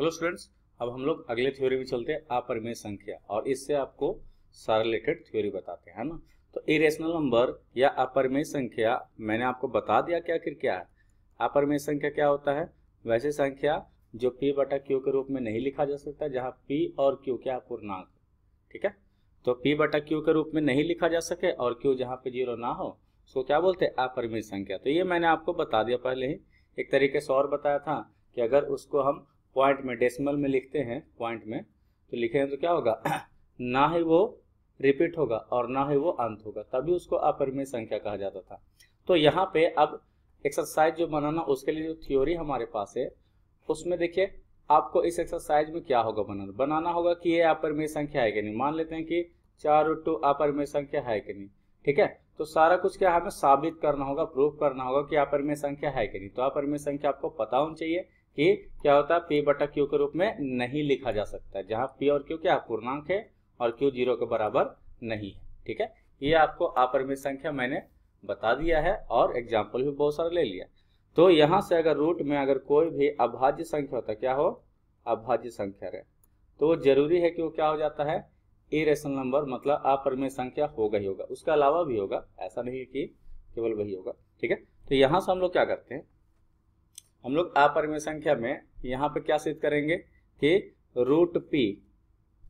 hello students अब हम लोग अगले थ्योरी में चलते हैं अपरिमेय संख्या और इससे आपको सारे रिलेटेड थ्योरी बताते हैं ना तो इरेशनल नंबर या अपरिमेय संख्या मैंने आपको बता दिया क्या आखिर क्या है अपरिमेय संख्या क्या होता है वैसे संख्या जो पी बटा क्यू के रूप में नहीं लिखा जा सकता जहाँ पी और क्यू क्या पूर्णांक ठीक है तो पी बटा क्यू के रूप में नहीं लिखा जा सके और क्यू जहाँ पे जीरो ना हो सो क्या बोलते हैं अपरिमेय संख्या तो ये मैंने आपको बता दिया पहले ही एक तरीके से और बताया था कि अगर उसको हम पॉइंट में डेसिमल में लिखते हैं पॉइंट में तो लिखे तो क्या होगा ना ही वो रिपीट होगा और ना ही वो अंत होगा तभी उसको अपरिमेय संख्या कहा जाता था तो यहाँ पे अब एक्सरसाइज जो बनाना उसके लिए जो थ्योरी हमारे पास है उसमें देखिए आपको इस एक्सरसाइज में क्या होगा बनाना बनाना होगा कि ये अपरिमेय संख्या है कि नहीं मान लेते हैं कि चार रूट टू अपरिमेय संख्या है कि नहीं ठीक है तो सारा कुछ क्या हमें साबित करना होगा प्रूफ करना होगा कि अपरिमेय संख्या है कि नहीं तो अपरिमेय संख्या आपको पता होनी चाहिए कि क्या होता है पी बटा क्यू के रूप में नहीं लिखा जा सकता है जहां पी और क्यू क्या पूर्णांक है और क्यू जीरो के बराबर नहीं है ठीक है ये आपको अपरिमित संख्या मैंने बता दिया है और एग्जाम्पल भी बहुत सारा ले लिया तो यहां से अगर रूट में अगर कोई भी अभाज्य संख्या होता क्या हो अभाज्य संख्या रहे तो वो जरूरी है कि वो क्या हो जाता है रेशन नंबर मतलब अपरिमेय संख्या होगा ही होगा उसके अलावा भी होगा ऐसा नहीं कि केवल वही होगा ठीक है तो यहां से हम लोग क्या करते हैं हम लोग अपरिमेय संख्या में यहाँ पर क्या सिद्ध करेंगे कि रूट पी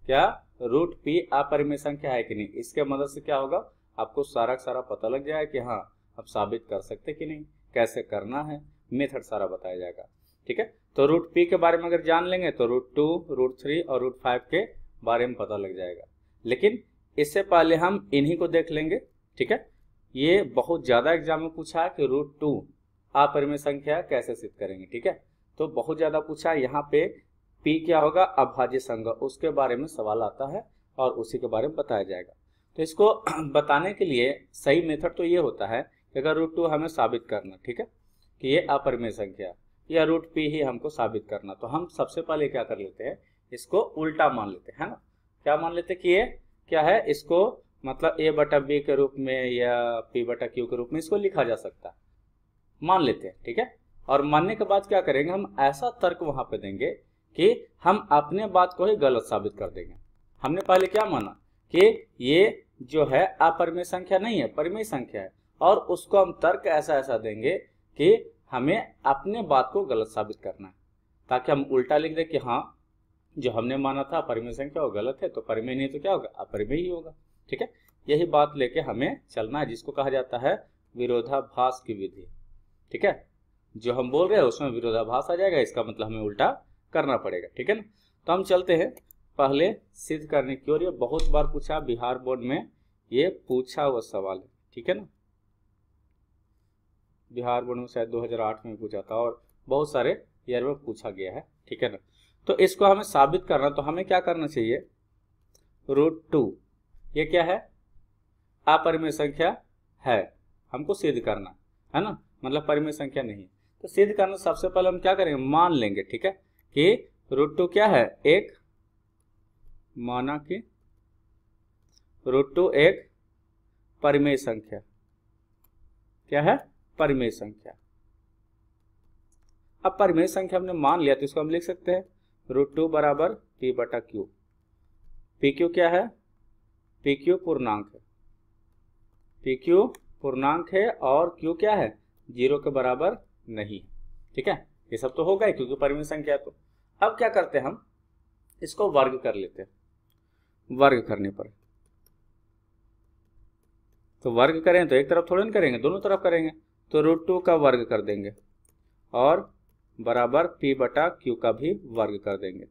क्या रूट पी अपरिमेय संख्या है कि नहीं इसके मदद से क्या होगा आपको सारा सारा पता लग जाए कि हाँ आप साबित कर सकते कि नहीं कैसे करना है मेथड सारा बताया जाएगा ठीक है तो रूट पी के बारे में अगर जान लेंगे तो रूट टू रूट थ्री और रूट फाइव के बारे में पता लग जाएगा लेकिन इससे पहले हम इन्हीं को देख लेंगे ठीक है ये बहुत ज़्यादा एग्जाम में पूछा है कि रूट टू अपरिमेय संख्या कैसे सिद्ध करेंगे ठीक है तो बहुत ज्यादा पूछा है यहाँ पे पी क्या होगा अभाज्य संघ उसके बारे में सवाल आता है और उसी के बारे में बताया जाएगा तो इसको बताने के लिए सही मेथड तो ये होता है कि अगर रूट टू हमें साबित करना ठीक है कि ये अपरिमेय संख्या या रूट पी ही हमको साबित करना तो हम सबसे पहले क्या कर लेते हैं इसको उल्टा मान लेते हैं ना क्या मान लेते हैं कि ये क्या है इसको मतलब ए बटा बी के रूप में या पी बटा क्यू के रूप में इसको लिखा जा सकता है मान लेते हैं ठीक है और मानने के बाद क्या करेंगे हम ऐसा तर्क वहां पे देंगे कि हम अपने बात को ही गलत साबित कर देंगे हमने पहले क्या माना कि ये जो है अपरिमेय संख्या नहीं है परिमेय संख्या है और उसको हम तर्क ऐसा ऐसा देंगे कि हमें अपने बात को गलत साबित करना है ताकि हम उल्टा लिख दें कि हाँ जो हमने माना था परिमेय संख्या वो गलत है तो परिमेय नहीं तो क्या होगा अपरिमेय ही होगा ठीक है यही बात लेके हमें चलना है जिसको कहा जाता है विरोधाभास की विधि ठीक है जो हम बोल रहे हैं उसमें विरोधाभास आ जाएगा इसका मतलब हमें उल्टा करना पड़ेगा ठीक है ना तो हम चलते हैं पहले सिद्ध करने की ओर ये बहुत बार पूछा बिहार बोर्ड में ये पूछा हुआ सवाल है ठीक है ना बिहार बोर्ड में शायद 2008 में पूछा था और बहुत सारे ईयर में पूछा गया है ठीक है ना तो इसको हमें साबित करना तो हमें क्या करना चाहिए रूट टू ये क्या है अपरिमेय संख्या है हमको सिद्ध करना है ना मतलब परिमेय संख्या नहीं है तो सिद्ध करना सबसे पहले हम क्या करेंगे मान लेंगे ठीक है कि रूट टू क्या है एक माना कि रूट टू एक परिमेय संख्या क्या है परिमेय संख्या अब परिमेय संख्या हमने मान लिया तो इसको हम लिख सकते हैं रूट टू बराबर पी बटा क्यू पी क्यू क्या है पी क्यू पूर्णांक है पी क्यू पूर्णांक है और क्यू क्या है जीरो के बराबर नहीं ठीक है ये सब तो होगा ही क्योंकि परिमित संख्या तो अब क्या करते हैं हम इसको वर्ग कर लेते हैं वर्ग करने पर तो वर्ग करें तो एक तरफ थोड़ा ना करेंगे दोनों तरफ करेंगे तो रूट टू का वर्ग कर देंगे और बराबर पी बटा क्यू का भी वर्ग कर देंगे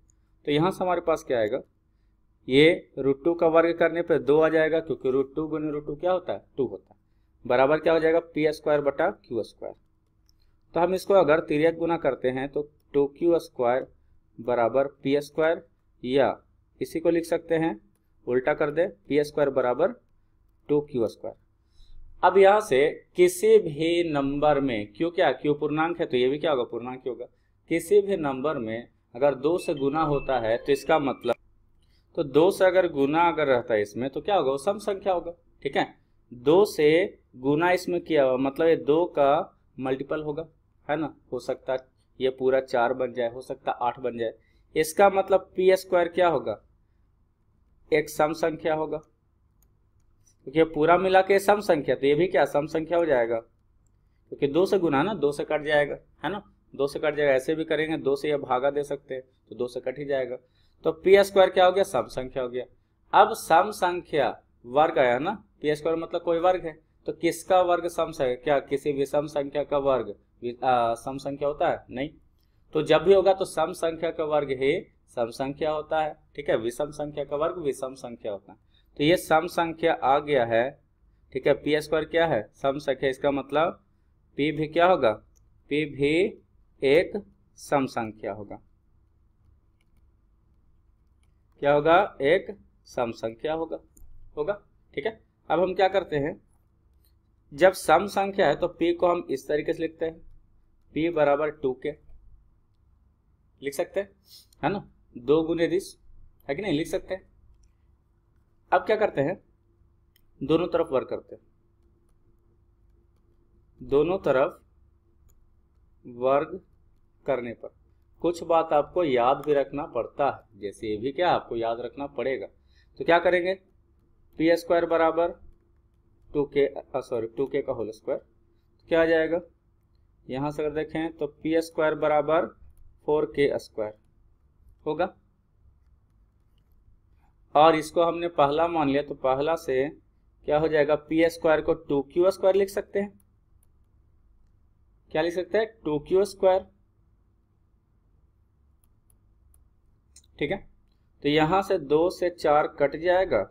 तो यहां से हमारे पास क्या आएगा ये रूट टू का वर्ग करने पर दो आ जाएगा क्योंकि रूट टू गुने रूट टू क्या होता है टू होता है बराबर क्या हो जाएगा पी स्क्वायर बटा क्यू स्क्वायर तो हम इसको अगर तिरक गुना करते हैं तो टू क्यू स्क्वायर बराबर पी स्क्वायर या इसी को लिख सकते हैं उल्टा कर दे पी स्क्वायर बराबर टू क्यू स्क्वायर अब यहाँ से किसी भी नंबर में क्यों क्या क्यू पूर्णांक है तो ये भी क्या होगा पूर्णांक होगा किसी भी नंबर में अगर दो से गुना होता है तो इसका मतलब तो दो से अगर गुना अगर रहता है इसमें तो क्या होगा वो सम संख्या होगा ठीक है दो से गुना इसमें किया हुआ मतलब ये दो का मल्टीपल होगा है ना हो सकता ये पूरा चार बन जाए हो सकता आठ बन जाए इसका मतलब पी स्क्वायर क्या होगा एक सम संख्या होगा क्योंकि तो पूरा मिला के सम संख्या तो ये भी क्या सम संख्या हो जाएगा क्योंकि तो दो से गुना ना दो से कट जाएगा है ना दो से कट जाएगा ऐसे भी करेंगे दो से यह भागा दे सकते हैं तो दो से कट ही जाएगा तो पी स्क्वायर क्या हो गया सम संख्या हो गया अब सम संख्या वर्ग आया ना पी स्क्वायर मतलब कोई वर्ग है तो किसका वर्ग सम संख्या क्या किसी विषम संख्या का वर्ग सम संख्या होता है नहीं तो जब भी होगा तो सम संख्या का वर्ग ही सम संख्या होता है ठीक है विषम संख्या का वर्ग विषम संख्या होता है तो ये सम संख्या आ गया है ठीक है पी स्क्वायर क्या है सम संख्या इसका मतलब पी भी क्या होगा पी भी एक सम संख्या होगा क्या होगा एक सम संख्या होगा होगा ठीक है अब हम क्या करते हैं जब सम संख्या है तो पी को हम इस तरीके से लिखते हैं पी बराबर टू के लिख सकते हैं है ना दो गुने दिस है कि नहीं लिख सकते हैं अब क्या करते हैं दोनों तरफ वर्क करते हैं दोनों तरफ वर्ग करने पर कुछ बात आपको याद भी रखना पड़ता है जैसे ये भी क्या आपको याद रखना पड़ेगा तो क्या करेंगे पी स्क्वायर बराबर two K sorry two K का होल तो स्क्वायर क्या आ जाएगा यहाँ से अगर देखें तो पी स्क्वायर बराबर फोर के स्क्वायर होगा और इसको हमने पहला मान लिया तो पहला से क्या हो जाएगा पी स्क्वायर को टू क्यू स्क्वायर लिख सकते हैं क्या लिख सकते हैं टू क्यू स्क्वायर ठीक है तो यहां से दो से चार कट जाएगा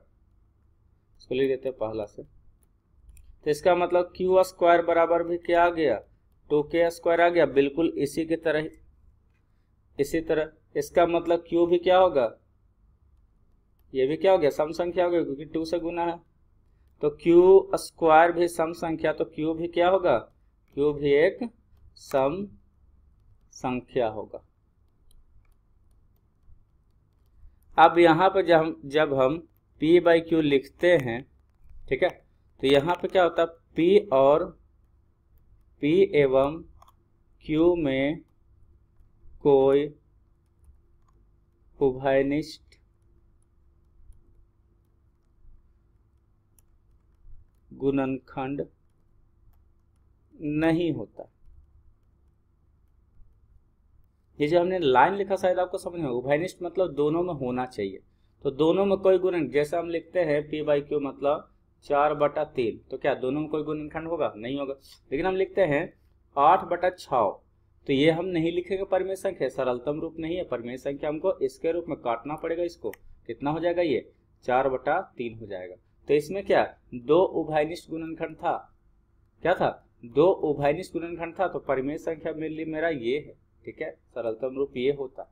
इसको ले लेते हैं पहला से तो इसका मतलब क्यू स्क्वायर बराबर भी क्या आ गया टू के स्क्वायर आ गया बिल्कुल इसी की तरह इसी तरह इसका मतलब क्यू भी क्या होगा ये भी क्या हो गया सम संख्या हो गया क्योंकि टू से गुना है तो क्यू स्क्वायर भी सम संख्या तो क्यू भी क्या होगा क्यू भी एक सम संख्या होगा अब यहां पर जब हम जब हम पी बाई क्यू लिखते हैं ठीक है तो यहाँ पे क्या होता है पी और पी एवं क्यू में कोई उभयनिष्ठ गुणनखंड नहीं होता ये जो हमने लाइन लिखा शायद आपको समझ में उभयनिष्ठ मतलब दोनों में होना चाहिए तो दोनों में कोई गुणन जैसा हम लिखते हैं पी बाई क्यू मतलब चार बटा तीन तो क्या दोनों में कोई गुणनखंड होगा नहीं होगा लेकिन हम लिखते हैं आठ बटा छ तो ये हम नहीं लिखेंगे परिमेय संख्या सरलतम रूप नहीं है परमेय संख्या हमको इसके रूप में काटना पड़ेगा इसको कितना हो जाएगा ये चार बटा तीन हो जाएगा तो इसमें क्या दो उभयनिष्ठ गुणनखंड था क्या था दो उभयनिष्ठ गुणनखंड था तो परमेय संख्या मेरे लिए मेरा ये है ठीक है सरलतम रूप ये होता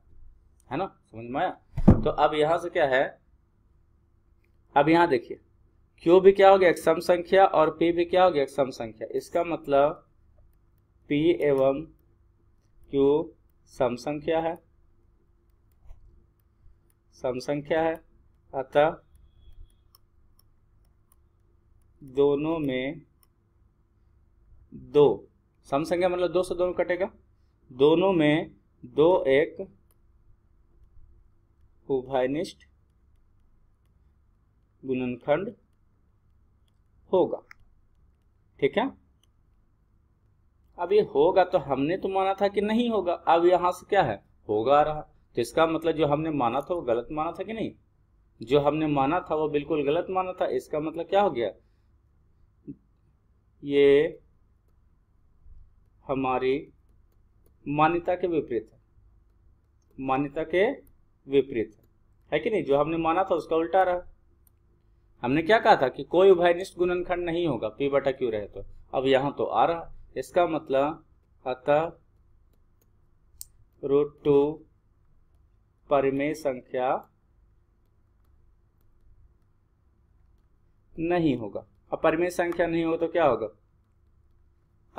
है ना समझ में आया तो अब यहां से क्या है अब यहां देखिए क्यू भी क्या हो गया एक सम संख्या और पी भी क्या हो गया एक सम संख्या इसका मतलब पी एवं क्यू सम संख्या है सम संख्या है अतः दोनों में दो सम संख्या मतलब दो से दोनों कटेगा दोनों में दो एक उभयनिष्ठ गुणनखंड होगा ठीक है अब ये होगा तो हमने तो माना था कि नहीं होगा अब यहां से क्या है होगा आ रहा तो इसका मतलब जो हमने माना था वो गलत माना था कि नहीं जो हमने माना था वो बिल्कुल गलत माना था इसका मतलब क्या हो गया ये हमारी मान्यता के विपरीत है मान्यता के विपरीत है कि नहीं जो हमने माना था उसका उल्टा रहा हमने क्या कहा था कि कोई उभयनिष्ठ गुणनखंड नहीं होगा पी बटा क्यू रहे तो अब यहाँ तो आ रहा इसका मतलब अतः रूट टू परिमेय संख्या नहीं होगा अपरिमेय संख्या नहीं हो तो क्या होगा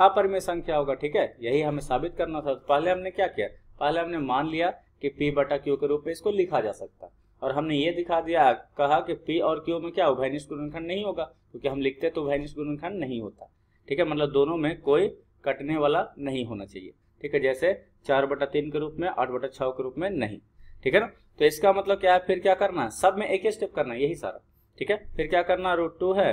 अपरिमेय संख्या होगा ठीक है यही हमें साबित करना था तो पहले हमने क्या किया पहले हमने मान लिया कि पी बटा क्यू के रूप में इसको लिखा जा सकता है और हमने ये दिखा दिया कहा कि पी और क्यू में क्या उभय गुणनखंड नहीं होगा क्योंकि हम लिखते तो उभय गुणनखंड नहीं होता ठीक है मतलब दोनों में कोई कटने वाला नहीं होना चाहिए ठीक है जैसे चार बटा तीन के रूप में आठ बटा छः के रूप में नहीं ठीक है ना तो इसका मतलब क्या है फिर क्या करना है सब में एक ही स्टेप करना है यही सारा ठीक है फिर क्या करना है रूट टू है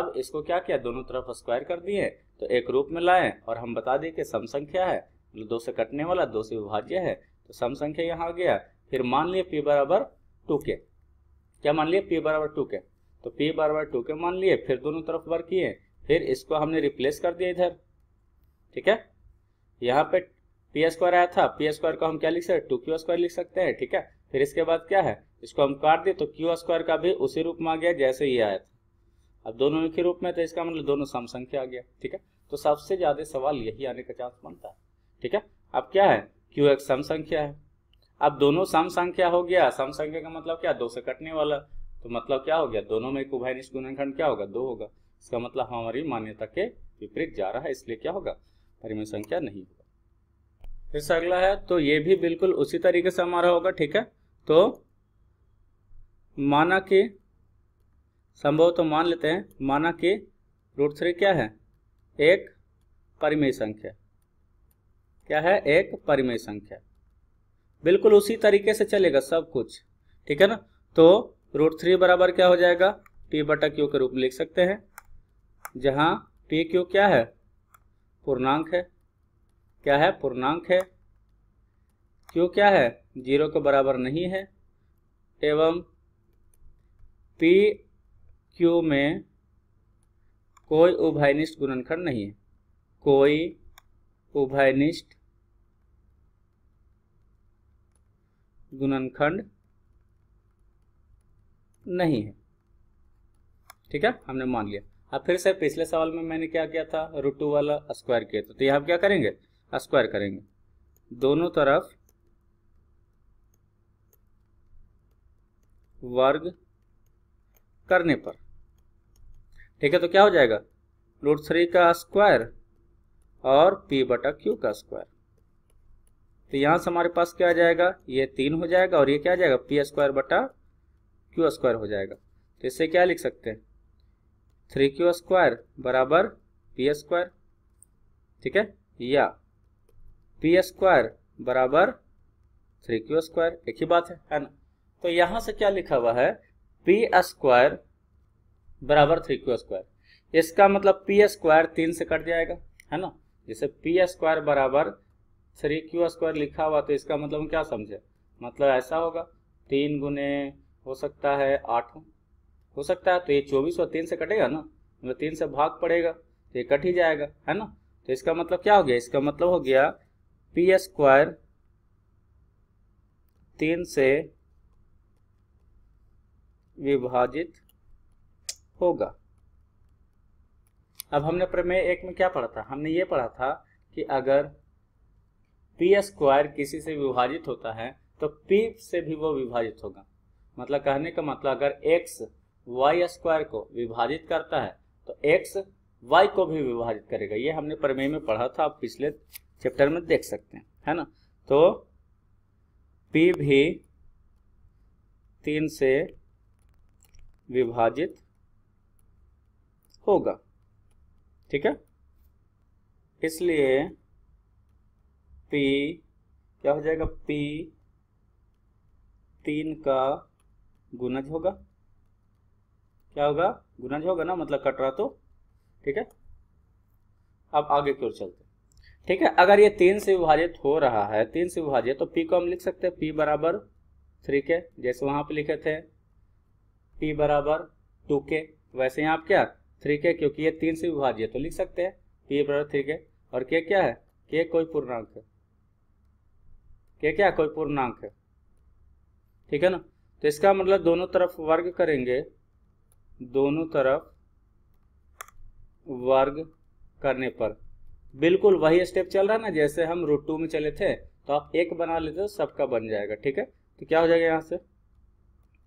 अब इसको क्या किया दोनों तरफ स्क्वायर कर दिए तो एक रूप में लाए और हम बता दें कि सम संख्या है मतलब दो से कटने वाला दो से विभाज्य है तो सम संख्या यहाँ आ गया फिर मान लिए पी बराबर टू के क्या मान लिए पी बराबर टू के तो पी बराबर टू के मान लिए फिर दोनों तरफ वर्क किए फिर इसको हमने रिप्लेस कर दिया इधर ठीक है यहाँ पे पी स्क्वायर आया था पी स्क्वायर को हम क्या लिख सकते टू क्यू स्क्वायर लिख सकते हैं ठीक है फिर इसके बाद क्या है इसको हम काट दिए तो क्यू स्क्वायर का भी उसी रूप में आ गया जैसे ये आया था अब दोनों एक ही रूप में तो इसका मतलब दोनों सम संख्या आ गया ठीक है तो सबसे ज्यादा सवाल यही आने का चांस बनता है ठीक है अब क्या है क्यू एक्स सम संख्या है अब दोनों सम संख्या हो गया सम संख्या का मतलब क्या दो से कटने वाला तो मतलब क्या हो गया दोनों में कुभाई गुणनखंड क्या होगा दो होगा इसका मतलब हमारी मान्यता के विपरीत जा रहा है इसलिए क्या होगा परिमेय संख्या नहीं होगा फिर से अगला है तो ये भी बिल्कुल उसी तरीके से हमारा होगा ठीक है तो माना के संभव तो मान लेते हैं माना के रूट थ्री क्या है एक परिमेय संख्या क्या है एक परिमेय संख्या बिल्कुल उसी तरीके से चलेगा सब कुछ ठीक है ना तो रूट थ्री बराबर क्या हो जाएगा पी बटा क्यू के रूप में लिख सकते हैं जहां पी क्यू क्या है पूर्णांक है क्या है पूर्णांक है क्यू क्या है जीरो के बराबर नहीं है एवं पी क्यू में कोई उभयनिष्ठ गुणनखंड नहीं है कोई उभयनिष्ठ गुणनखंड नहीं है ठीक है हमने मान लिया अब फिर से पिछले सवाल में मैंने क्या किया था रूट टू वाला स्क्वायर किया था तो यहाँ क्या करेंगे स्क्वायर करेंगे दोनों तरफ वर्ग करने पर ठीक है तो क्या हो जाएगा रूट थ्री का स्क्वायर और पी बटा क्यू का स्क्वायर तो यहाँ से हमारे पास क्या आ जाएगा ये तीन हो जाएगा और ये क्या आ जाएगा पी स्क्वायर बटा क्यू स्क्वायर हो जाएगा तो इससे क्या लिख सकते हैं थ्री क्यू स्क्वायर बराबर पी स्क्वायर ठीक है या पी स्क्वायर बराबर थ्री क्यू स्क्वायर एक ही बात है है ना तो यहाँ से क्या लिखा हुआ है पी स्क्वायर बराबर थ्री क्यू स्क्वायर इसका मतलब पी स्क्वायर तीन से कट जाएगा है ना जैसे पी स्क्वायर बराबर थ्री क्यू स्क्वायर लिखा हुआ तो इसका मतलब क्या समझे मतलब ऐसा होगा तीन गुने हो सकता है आठ हो सकता है तो ये चौबीस और तीन से कटेगा ना मतलब तीन से भाग पड़ेगा तो ये कट ही जाएगा है ना तो इसका मतलब क्या हो गया इसका मतलब हो गया पी स्क्वायर तीन से विभाजित होगा अब हमने प्रमेय एक में क्या पढ़ा था हमने ये पढ़ा था कि अगर पी स्क्वायर किसी से विभाजित होता है तो पी से भी वो विभाजित होगा मतलब कहने का मतलब अगर एक्स वाई स्क्वायर को विभाजित करता है तो एक्स वाई को भी विभाजित करेगा ये हमने प्रमेय में पढ़ा था आप पिछले चैप्टर में देख सकते हैं है ना तो पी भी तीन से विभाजित होगा ठीक है इसलिए पी क्या हो जाएगा पी तीन का गुनज होगा क्या होगा गुनज होगा ना मतलब कट रहा तो ठीक है अब आगे की ओर चलते ठीक है अगर ये तीन से विभाजित हो रहा है तीन से विभाजित तो पी को हम लिख सकते हैं पी बराबर थ्री के जैसे वहां पे लिखे थे पी बराबर टू के वैसे यहाँ आप क्या थ्री के क्योंकि ये तीन से विभाजित तो लिख सकते हैं पी बराबर थ्री के और के क्या है के कोई पूर्णांक है क्या क्या कोई पूर्णांक है ठीक है ना तो इसका मतलब दोनों तरफ वर्ग करेंगे दोनों तरफ वर्ग करने पर बिल्कुल वही स्टेप चल रहा है ना जैसे हम रूट टू में चले थे तो आप एक बना लेते हो सबका बन जाएगा ठीक है तो क्या हो जाएगा यहाँ से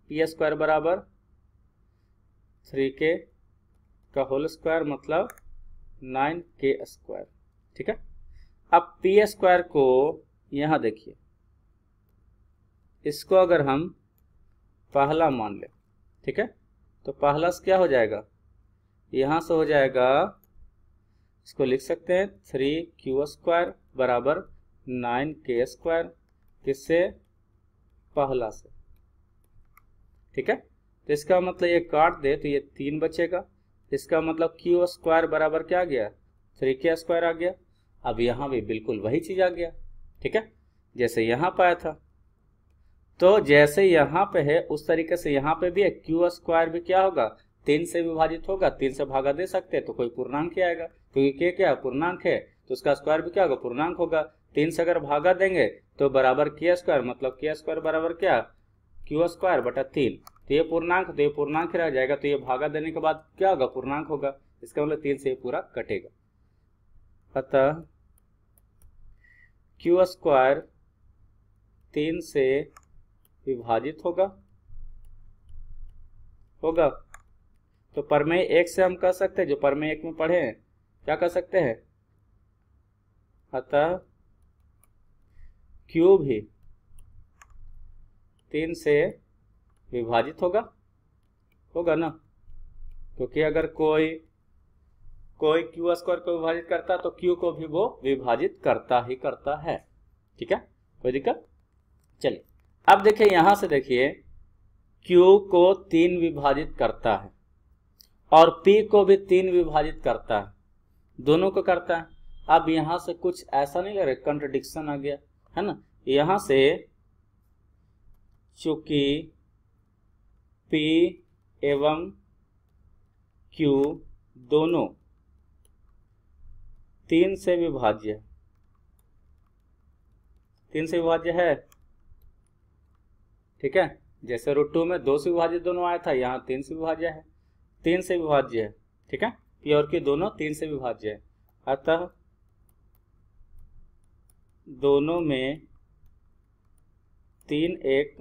पी स्क्वायर बराबर थ्री के का होल स्क्वायर मतलब नाइन के स्क्वायर ठीक है अब पी स्क्वायर को यहाँ देखिए इसको अगर हम पहला मान ले ठीक है तो पहला से क्या हो जाएगा यहाँ से हो जाएगा इसको लिख सकते हैं थ्री क्यू स्क्वायर बराबर नाइन के स्क्वायर किससे पहला से ठीक है तो इसका मतलब ये काट दे तो ये तीन बचेगा इसका मतलब क्यू स्क्वायर बराबर क्या आ गया थ्री के स्क्वायर आ गया अब यहाँ भी बिल्कुल वही चीज़ आ गया ठीक है जैसे यहाँ पे आया था तो जैसे यहाँ पे है उस तरीके से यहां पे भी है क्यू स्क्वायर भी क्या होगा तीन से विभाजित होगा तीन से भागा दे सकते हैं तो कोई पूर्णांक ही आएगा क्योंकि के क्या पूर्णांक है तो उसका स्क्वायर भी क्या होगा पूर्णांक होगा तीन से अगर भागा देंगे तो बराबर के स्क्वायर मतलब के स्क्वायर बराबर क्या क्यू स्क्वायर बटा तीन तो ये पूर्णांक तो ये पूर्णांक रह जाएगा तो ये भागा देने के बाद क्या होगा पूर्णांक होगा इसका मतलब तीन से पूरा कटेगा अतः क्यू स्क्वायर तीन से विभाजित होगा होगा तो परमेय एक से हम कह सकते हैं जो परमेय एक में पढ़े हैं क्या कह सकते हैं अतः क्यू भी तीन से विभाजित होगा होगा ना क्योंकि अगर कोई कोई क्यू स्क्वायर को विभाजित करता है तो क्यू को भी वो विभाजित करता ही करता है ठीक है कोई दिक्कत चलिए अब देखिए यहां से देखिए क्यू को तीन विभाजित करता है और पी को भी तीन विभाजित करता है दोनों को करता है अब यहां से कुछ ऐसा नहीं लग रहा आ गया है ना यहां से चूंकि पी एवं क्यू दोनों तीन से विभाज्य तीन से विभाज्य है ठीक है जैसे रूट टू में दो से विभाज्य दोनों आया था यहाँ तीन से विभाज्य है तीन से विभाज्य है ठीक है पी और क्यू दोनों तीन से विभाज्य है अतः दोनों में तीन एक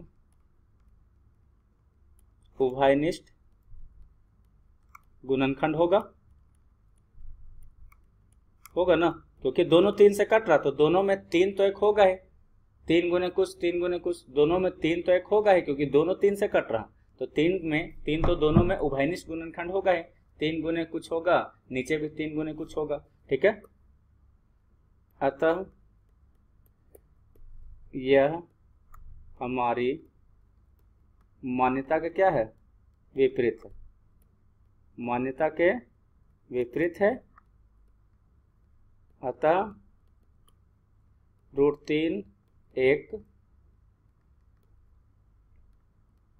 उभयनिष्ठ गुणनखंड होगा होगा ना क्योंकि दोनों तीन से कट रहा तो दोनों में तीन तो एक होगा है तीन गुने कुछ तीन गुने कुछ दोनों में तीन तो एक होगा है क्योंकि दोनों तीन से कट रहा तो तीन में तीन तो दोनों में उभयनिष्ठ गुणनखंड होगा है तीन गुने कुछ होगा नीचे भी तीन गुने कुछ होगा ठीक है अतः यह हमारी मान्यता का क्या है विपरीत मान्यता के विपरीत है अतः रूट तीन एक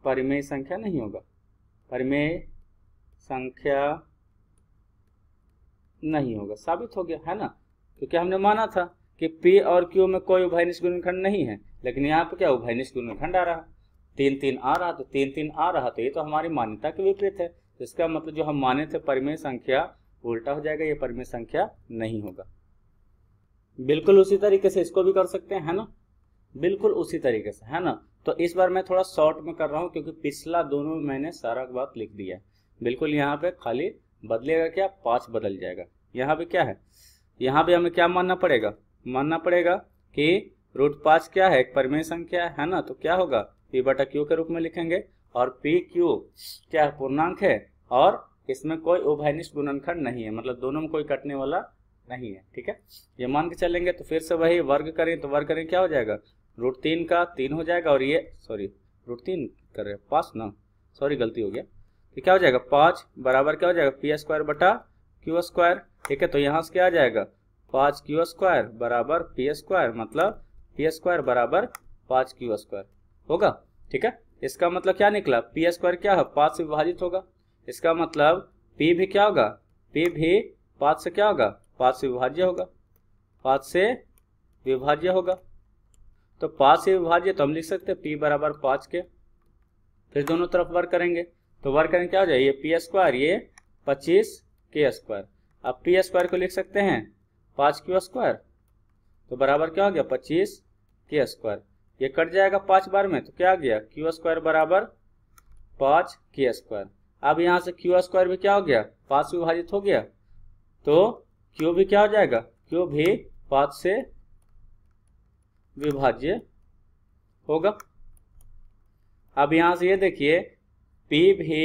परिमेय संख्या नहीं होगा परिमेय संख्या नहीं होगा साबित हो गया है ना क्योंकि हमने माना था कि P और Q में कोई उभयनिष्ठ गुणनखंड नहीं है लेकिन यहाँ पर क्या उभयनिष्ठ गुणनखंड आ रहा तीन तीन आ रहा तो तीन तीन आ रहा तो ये तो हमारी मान्यता के विपरीत है तो इसका मतलब जो हम माने थे परिमेय संख्या उल्टा हो जाएगा ये परिमेय संख्या नहीं होगा बिल्कुल उसी तरीके से इसको भी कर सकते हैं है ना बिल्कुल उसी तरीके से है ना तो इस बार मैं थोड़ा शॉर्ट में कर रहा हूँ क्योंकि पिछला दोनों में मैंने सारा बात लिख दिया बिल्कुल यहाँ पे खाली बदलेगा क्या पांच बदल जाएगा यहाँ पे क्या है यहाँ पे हमें क्या मानना पड़ेगा मानना पड़ेगा कि रूट पांच क्या है एक परिमेय संख्या है ना तो क्या होगा पी बटा क्यू के रूप में लिखेंगे और पी क्यू क्या पूर्णांक है और इसमें कोई उभयनिष्ठ गुणनखंड नहीं है मतलब दोनों में कोई कटने वाला नहीं है ठीक है ये मान के चलेंगे तो फिर से वही वर्ग करें तो वर्ग करें क्या हो जाएगा रूट तीन का तीन हो जाएगा और ये सॉरी रूट तीन कर रहे पाँच ना सॉरी गलती हो गया तो क्या हो जाएगा पाँच बराबर क्या हो जाएगा पी स्क्वायर बटा क्यू स्क्वायर ठीक है तो यहाँ से क्या आ जाएगा पाँच क्यू स्क्वायर बराबर पी स्क्वायर मतलब पी स्क्वायर बराबर पाँच क्यू स्क्वायर होगा ठीक है इसका मतलब क्या निकला पी स्क्वायर क्या है पाँच से विभाजित होगा इसका मतलब पी भी क्या होगा पी भी पाँच से क्या होगा पाँच से विभाज्य होगा पाँच से विभाज्य होगा तो पाँच से विभाज्य तो हम लिख सकते हैं पी बराबर पाँच के फिर दोनों तरफ वर्क करेंगे तो वर्क करेंगे क्या हो जाए ये पी स्क्वायर ये पच्चीस के स्क्वायर अब पी स्क्वायर को लिख सकते हैं पाँच क्यू स्क्वायर तो बराबर क्या हो गया पच्चीस के स्क्वायर ये कट जाएगा पाँच बार में तो क्या आ गया क्यू स्क्वायर बराबर पाँच के स्क्वायर अब यहाँ से क्यू स्क्वायर भी क्या हो गया पाँच विभाजित हो गया तो क्यों भी क्या हो जाएगा क्यों भी पाँच से विभाज्य होगा अब यहां से ये देखिए पी भी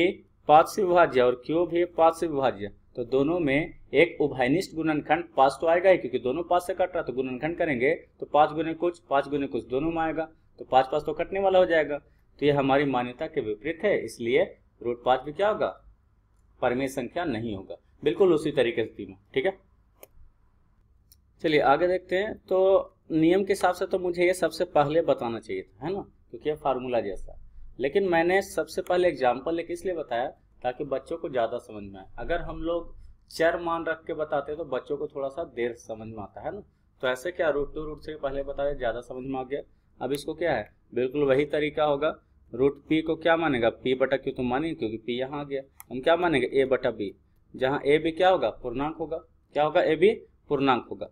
पाँच से विभाज्य और क्यों भी पाँच से विभाज्य तो दोनों में एक उभयनिष्ठ गुणनखंड पांच तो आएगा ही क्योंकि दोनों पांच से कट रहा तो गुणनखंड करेंगे तो पांच गुने कुछ पांच गुने कुछ दोनों में आएगा तो पांच पांच तो कटने वाला हो जाएगा तो ये हमारी मान्यता के विपरीत है इसलिए रूट पांच भी क्या होगा परमेय संख्या नहीं होगा बिल्कुल उसी तरीके से तीनों ठीक है चलिए आगे देखते हैं तो नियम के हिसाब से तो मुझे ये सबसे पहले बताना चाहिए था है ना क्योंकि ये फार्मूला जैसा लेकिन मैंने सबसे पहले एग्जाम्पल लेके इसलिए बताया ताकि बच्चों को ज़्यादा समझ में आए अगर हम लोग चर मान रख के बताते हैं तो बच्चों को थोड़ा सा देर समझ में आता है ना तो ऐसे क्या रूट टू रूट थ्री पहले बताया ज़्यादा समझ में आ गया अब इसको क्या है बिल्कुल वही तरीका होगा रूट पी को क्या मानेगा पी बटा क्यों तो मानेंगे क्योंकि पी यहाँ आ गया हम क्या मानेंगे ए बटा बी जहाँ ए बी क्या होगा पूर्णांक होगा क्या होगा ए बी पूर्णांक होगा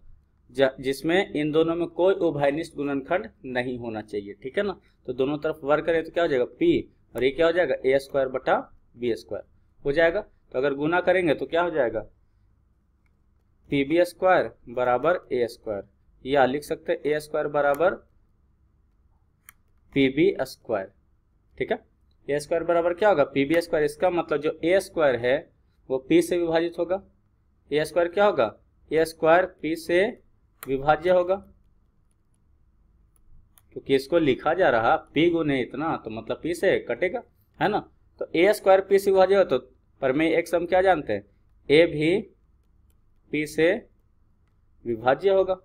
जिसमें इन दोनों में कोई उभयनिष्ठ गुणनखंड नहीं होना चाहिए ठीक है ना तो दोनों तरफ वर्ग करें तो क्या हो जाएगा पी और ये क्या हो जाएगा ए स्क्वायर बटा बी स्क्वायर हो जाएगा तो अगर गुना करेंगे तो क्या हो जाएगा पी बी स्क्वायर बराबर ए स्क्वायर या लिख सकते ए स्क्वायर बराबर पी बी स्क्वायर ठीक है ए स्क्वायर बराबर क्या होगा पी बी स्क्वायर इसका मतलब जो ए स्क्वायर है वो पी से विभाजित होगा ए स्क्वायर क्या होगा ए स्क्वायर पी से विभाज्य होगा क्योंकि इसको लिखा जा रहा पी गुने इतना तो मतलब पी से कटेगा है ना तो ए स्क्वायर पी से विभाज्य हो तो पर में एक सम क्या जानते हैं ए भी पी से विभाज्य होगा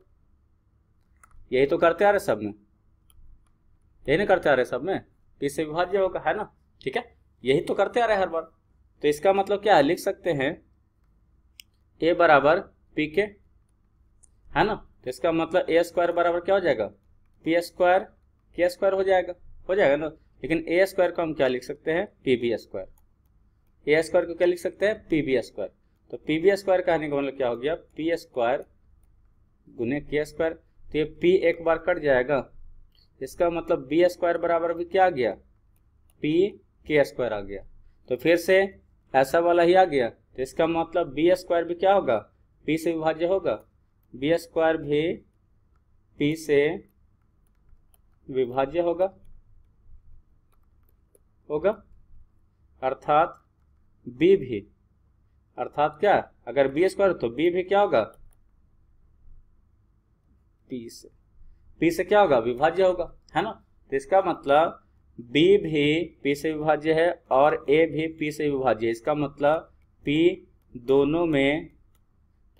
यही तो करते आ रहे सब में यही नहीं करते आ रहे सब में पी से विभाज्य होगा है ना ठीक है यही तो करते आ रहे हर बार तो इसका मतलब क्या है लिख सकते हैं ए बराबर पी के है ना तो इसका मतलब ए स्क्वायर बराबर क्या हो जाएगा पी स्क्वायर के स्क्वायर हो जाएगा हो जाएगा ना लेकिन ए स्क्वायर को हम क्या लिख सकते हैं p b square a square को क्या लिख सकते हैं पी बी स्क्वायर तो पी बी स्क्वायर कहने का मतलब क्या हो गया पी स्क्वायर गुने के स्क्वायर तो ये पी एक बार कट जाएगा इसका मतलब बी स्क्वायर बराबर भी क्या आ गया पी के स्क्वायर आ गया तो फिर से ऐसा वाला ही आ गया तो इसका मतलब बी स्क्वायर भी क्या होगा पी से विभाज्य होगा बी स्क्वायर भी पी से विभाज्य होगा होगा अर्थात बी भी अर्थात क्या अगर बी स्क्वायर तो बी भी क्या होगा पी से पी से क्या होगा विभाज्य होगा है ना तो इसका मतलब बी भी पी से विभाज्य है और ए भी पी से विभाज्य है इसका मतलब पी दोनों में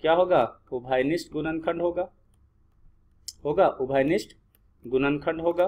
क्या होगा उभयनिष्ठ गुणनखंड होगा होगा उभयनिष्ठ गुणनखंड होगा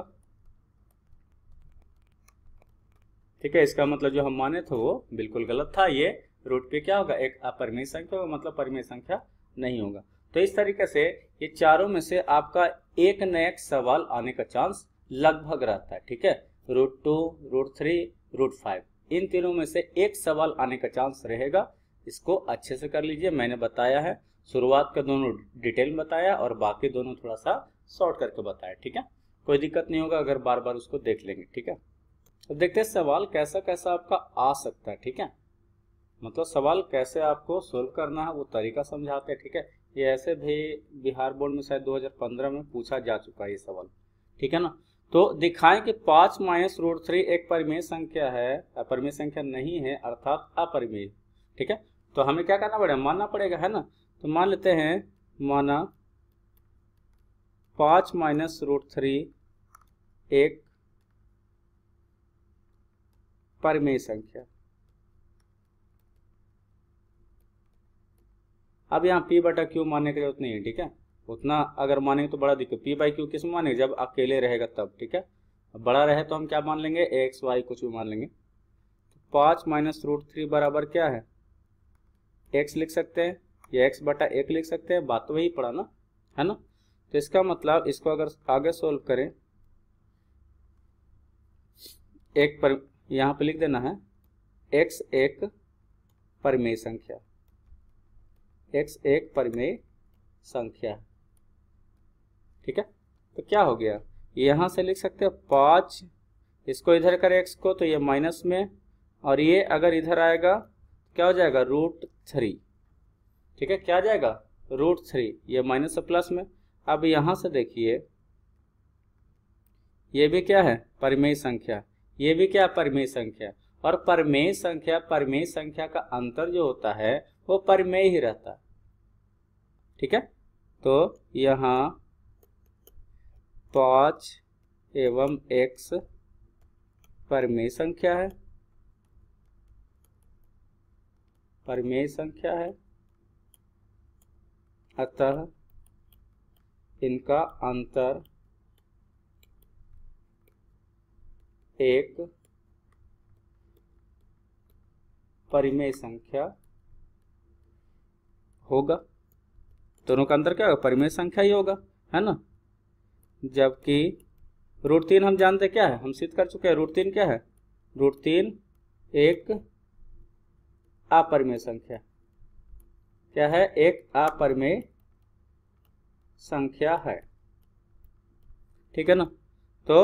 ठीक है इसका मतलब जो हम माने थे वो बिल्कुल गलत था ये रूट पे क्या होगा एक अपरिमेय संख्या होगा मतलब परिमेय संख्या नहीं होगा तो इस तरीके से ये चारों में से आपका एक न एक सवाल आने का चांस लगभग रहता है ठीक है root two root three root five इन तीनों में से एक सवाल आने का चांस रहेगा इसको अच्छे से कर लीजिए मैंने बताया है शुरुआत का दोनों डिटेल बताया और बाकी दोनों थोड़ा सा शॉर्ट करके बताया ठीक है कोई दिक्कत नहीं होगा अगर बार बार उसको देख लेंगे ठीक है अब देखते हैं सवाल कैसा कैसा आपका आ सकता है ठीक है मतलब सवाल कैसे आपको सोल्व करना है वो तरीका समझाते हैं ठीक है ये ऐसे भी बिहार बोर्ड में शायद 2015 में पूछा जा चुका है ये सवाल ठीक है ना तो दिखाएं कि पांच माइनस रोड थ्री एक परिमेय संख्या है अपरिमेय संख्या नहीं है अर्थात अपरिमेय ठीक है तो हमें क्या करना पड़ेगा मानना पड़ेगा है ना तो मान लेते हैं माना पाँच माइनस रूट थ्री एक परमेय संख्या अब यहाँ पी बटा क्यू मानने की जरूरत नहीं है ठीक है उतना अगर मानेंगे तो बड़ा दिक्कत पी बाई क्यू किस में मानेंगे जब अकेले रहेगा तब ठीक है बड़ा रहे तो हम क्या मान लेंगे एक्स वाई कुछ भी मान लेंगे तो पाँच माइनस रूट थ्री बराबर क्या है एक्स लिख सकते हैं या एक्स बटा एक लिख सकते हैं बात तो वही पड़ा ना है ना तो इसका मतलब इसको अगर आगे सोल्व करें एक पर यहाँ पे लिख देना है एक्स एक परमेय संख्या एक्स एक परमेय संख्या ठीक है तो क्या हो गया यहाँ से लिख सकते हैं पाँच इसको इधर करें एक्स को तो ये माइनस में और ये अगर इधर आएगा क्या हो जाएगा रूट थ्री ठीक है क्या जाएगा रूट थ्री ये माइनस और प्लस में अब यहाँ से देखिए ये भी क्या है परिमेय संख्या ये भी क्या परिमेय संख्या और परमेय संख्या परमेय संख्या का अंतर जो होता है वो परमेय ही रहता है ठीक है तो यहाँ पांच एवं एक्स परमेय संख्या है परिमेय संख्या है अतः इनका अंतर एक परिमेय संख्या होगा दोनों का अंतर क्या होगा परिमेय संख्या ही होगा है ना जबकि रूट तीन हम जानते क्या है हम सिद्ध कर चुके हैं रूट तीन क्या है रूट तीन एक अपरिमेय संख्या क्या है एक अपरिमेय संख्या है ठीक है ना तो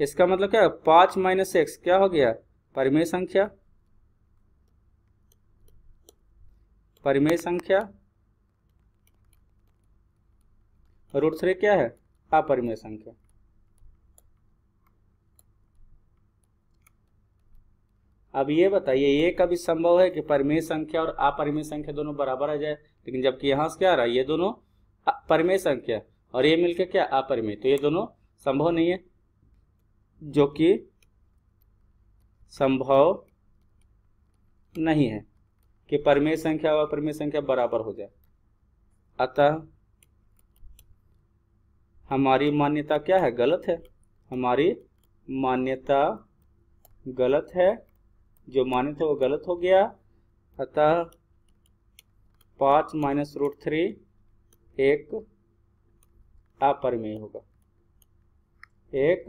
इसका मतलब क्या है पांच माइनस एक्स क्या हो गया परिमेय संख्या परिमेय संख्या रूट थ्री क्या है अपरिमेय संख्या अब ये बताइए ये कभी संभव है कि परिमेय संख्या और अपरिमेय संख्या दोनों बराबर आ जाए लेकिन जबकि यहाँ से क्या आ रहा है ये दोनों परिमेय संख्या और ये मिलकर क्या अपरिमेय तो ये दोनों संभव नहीं है जो कि संभव नहीं है कि परिमेय संख्या और अपरिमेय संख्या बराबर हो जाए अतः हमारी मान्यता क्या है गलत है हमारी मान्यता गलत है जो माने थे वो गलत हो गया अतः पाँच माइनस रूट थ्री एक अपरिमेय होगा एक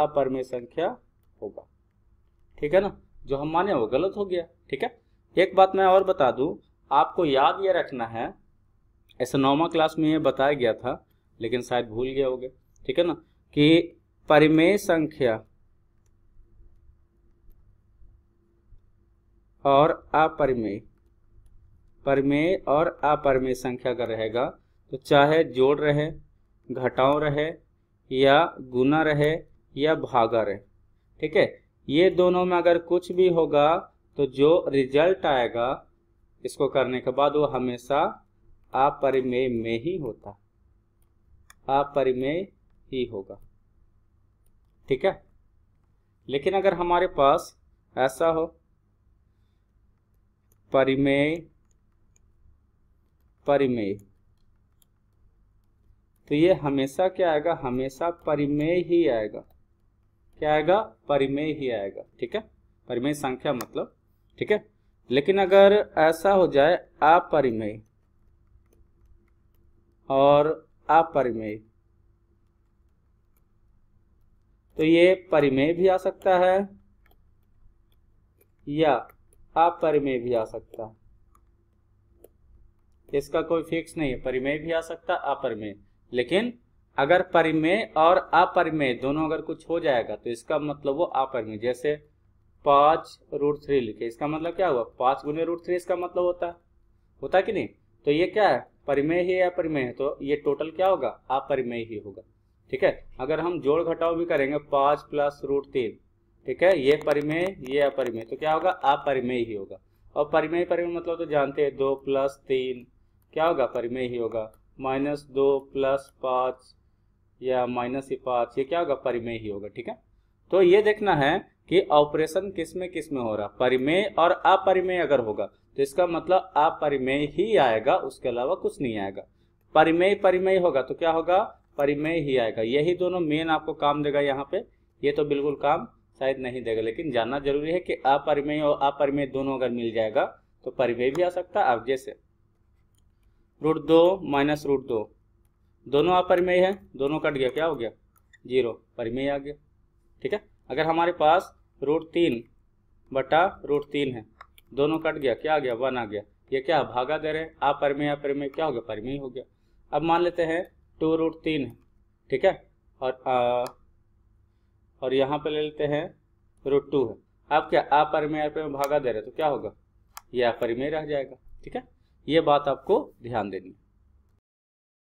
अपरिमेय संख्या होगा ठीक है ना जो हम माने वो गलत हो गया ठीक है एक बात मैं और बता दूं आपको याद ये रखना है ऐसे नौवा क्लास में ये बताया गया था लेकिन शायद भूल गया होगा ठीक है ना कि परिमेय संख्या और अपरिमेय परिमेय और अपरिमेय संख्या का रहेगा तो चाहे जोड़ रहे घटाओ रहे या गुना रहे या भागा रहे ठीक है ये दोनों में अगर कुछ भी होगा तो जो रिजल्ट आएगा इसको करने के बाद वो हमेशा अपरिमेय में ही होता अपरिमेय ही होगा ठीक है लेकिन अगर हमारे पास ऐसा हो परिमेय परिमेय तो ये हमेशा क्या आएगा हमेशा परिमेय ही आएगा क्या आएगा परिमेय ही आएगा ठीक है परिमेय संख्या मतलब ठीक है लेकिन अगर ऐसा हो जाए अपरिमेय और अपरिमेय तो ये परिमेय भी आ सकता है या आप परिमेय भी आ सकता इसका कोई फिक्स नहीं है परिमेय भी आ सकता अपरिमेय लेकिन अगर परिमेय और अपरिमेय दोनों अगर कुछ हो जाएगा तो इसका मतलब वो अपरिमेय जैसे पांच रूट थ्री लिखे इसका मतलब क्या हुआ पांच गुने रूट थ्री इसका मतलब होता है होता कि नहीं तो ये क्या है परिमेय ही या परिमेय तो ये टोटल क्या होगा अपरिमेय ही होगा ठीक है अगर हम जोड़ घटाव भी करेंगे पांच प्लस रूट तीन ठीक है ये परिमेय ये अपरिमेय तो क्या होगा अपरिमेय ही होगा और परिमेय परिमेय मतलब तो जानते हैं दो प्लस तीन क्या होगा परिमेय ही होगा माइनस दो प्लस पाँच या माइनस ही पाँच ये क्या होगा परिमेय ही होगा ठीक है तो ये देखना है कि ऑपरेशन किस में किस में हो रहा परिमेय और अपरिमेय अगर होगा तो इसका मतलब अपरिमेय ही आएगा उसके अलावा कुछ नहीं आएगा परिमेय परिमेय होगा तो क्या होगा परिमेय ही आएगा यही दोनों मेन आपको काम देगा यहाँ पे ये तो बिल्कुल काम शायद नहीं देगा लेकिन जानना जरूरी है कि अपरिमेय और अपरिमेय दोनों अगर मिल जाएगा तो परिमेय भी आ सकता है अब जैसे रूट दो माइनस रूट दो दोनों अपरिमेय है दोनों कट गया क्या हो गया जीरो परिमेय आ गया ठीक है अगर हमारे पास रूट तीन बटा रूट तीन है दोनों कट गया क्या आ गया वन आ गया ये क्या भागा दे रहे अपरिमेय अपरिमेय क्या हो गया परिमेय हो गया अब मान लेते हैं टू रूट तीन है ठीक है और आ, और यहाँ पे ले लेते हैं रूट टू है आप क्या आप परिमेय पे भागा दे रहे तो क्या होगा ये अपरिमेय रह जाएगा ठीक है ये बात आपको ध्यान देनी है